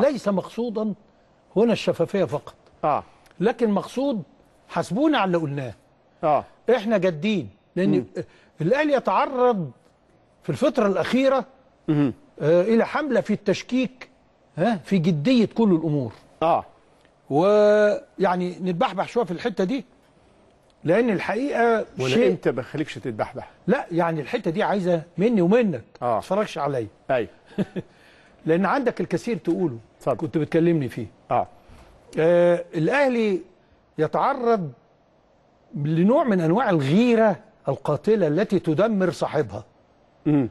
ليس مقصودا هنا الشفافية فقط آه. لكن مقصود حسبونا على اللي قلناه آه. احنا جادين لان الاهلي يتعرض في الفترة الأخيرة آه إلى حملة في التشكيك ها في جدية كل الأمور آه. ويعني نتبحبح شوية في الحتة دي لأن الحقيقة ولا شيء أنت ما بخليكش تتبحبح لا يعني الحتة دي عايزة مني ومنك آه. ما تتفرجش عليا أيوه لان عندك الكثير تقوله صدق. كنت بتكلمني فيه اه, آه الاهلي يتعرض لنوع من انواع الغيره القاتله التي تدمر صاحبها امم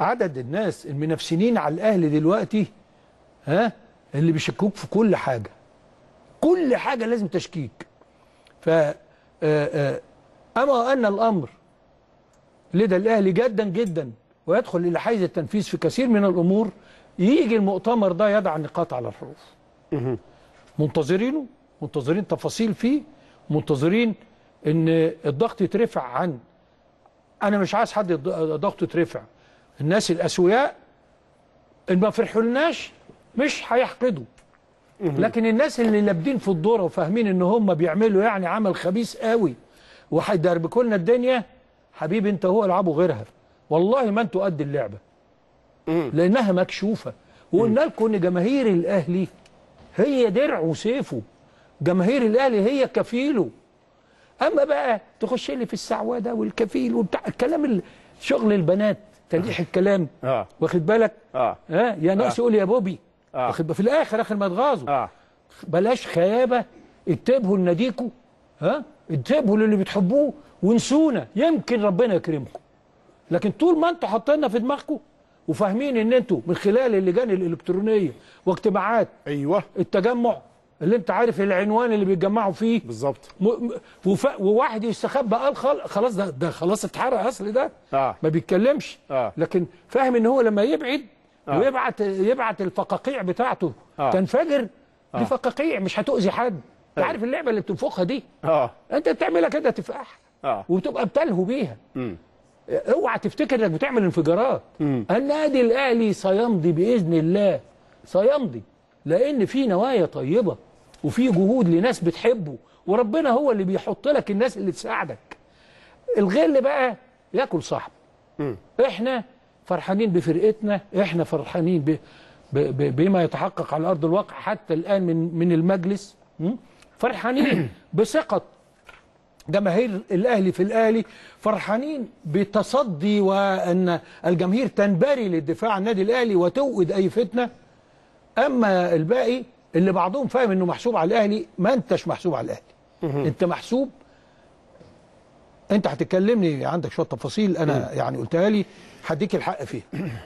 عدد الناس المنافسين على الاهلي دلوقتي ها اللي بيشكوك في كل حاجه كل حاجه لازم تشكيك ف آه، آه، اما ان الامر لدى الاهلي جدا جدا ويدخل الى حيز التنفيذ في كثير من الامور يجي المؤتمر ده يضع النقاط على الحروف منتظرينه منتظرين تفاصيل فيه منتظرين ان الضغط يترفع عن انا مش عايز حد ضغطه يترفع الناس الاسوياء ان ما فرحولناش مش هيحقدوا لكن الناس اللي لابدين في الدوره وفاهمين ان هم بيعملوا يعني عمل خبيث قوي وهيدربكوا لنا الدنيا حبيبي انت هو العبوا غيرها والله ما انتوا قد اللعبه لانها مكشوفه وقلنا لكم ان جماهير الاهلي هي درعه وسيفه جماهير الاهلي هي كفيله اما بقى تخش لي في السعوده والكفيل وبتاع الكلام شغل البنات تلقيح آه. الكلام آه. واخد بالك اه, آه. يا ناس يقول آه. يا بوبي آه. واخد بالك في الاخر اخر ما تغاظوا آه. بلاش خيابه اتبهوا لناديكوا ها اتبهوا للي بتحبوه وانسونا يمكن ربنا يكرمكم لكن طول ما انتوا حاطيننا في دماغكم وفاهمين ان انتوا من خلال اللجان الالكترونيه واجتماعات ايوه التجمع اللي انت عارف العنوان اللي بيتجمعوا فيه بالظبط وواحد يستخبى قال خلاص ده ده خلاص اتحرق اصل ده آه. ما بيتكلمش آه. لكن فاهم ان هو لما يبعد آه. ويبعت يبعت الفقاقيع بتاعته آه. تنفجر آه. دي فقاقيع مش هتؤذي حد انت أيوة. عارف اللعبه اللي بتنفخها دي آه. انت بتعملها كده تفاح آه. وبتبقى بتلهو بيها م. تفتكر انك بتعمل انفجارات النادي الاهلي سيمضي باذن الله سيمضي لان في نوايا طيبه وفي جهود لناس بتحبه وربنا هو اللي بيحط لك الناس اللي تساعدك الغل بقى ياكل صاحبه احنا فرحانين بفرقتنا احنا فرحانين ب... ب... ب... بما يتحقق على ارض الواقع حتى الان من من المجلس فرحانين بثقه جماهير الاهلي في الاهلي فرحانين بتصدي وان الجماهير تنبري للدفاع عن النادي الاهلي وتوقد اي فتنه اما الباقي اللي بعضهم فاهم انه محسوب على الاهلي ما انتش محسوب على الاهلي انت محسوب انت هتكلمني عندك شويه تفاصيل انا يعني قلتها لي هديك الحق فيها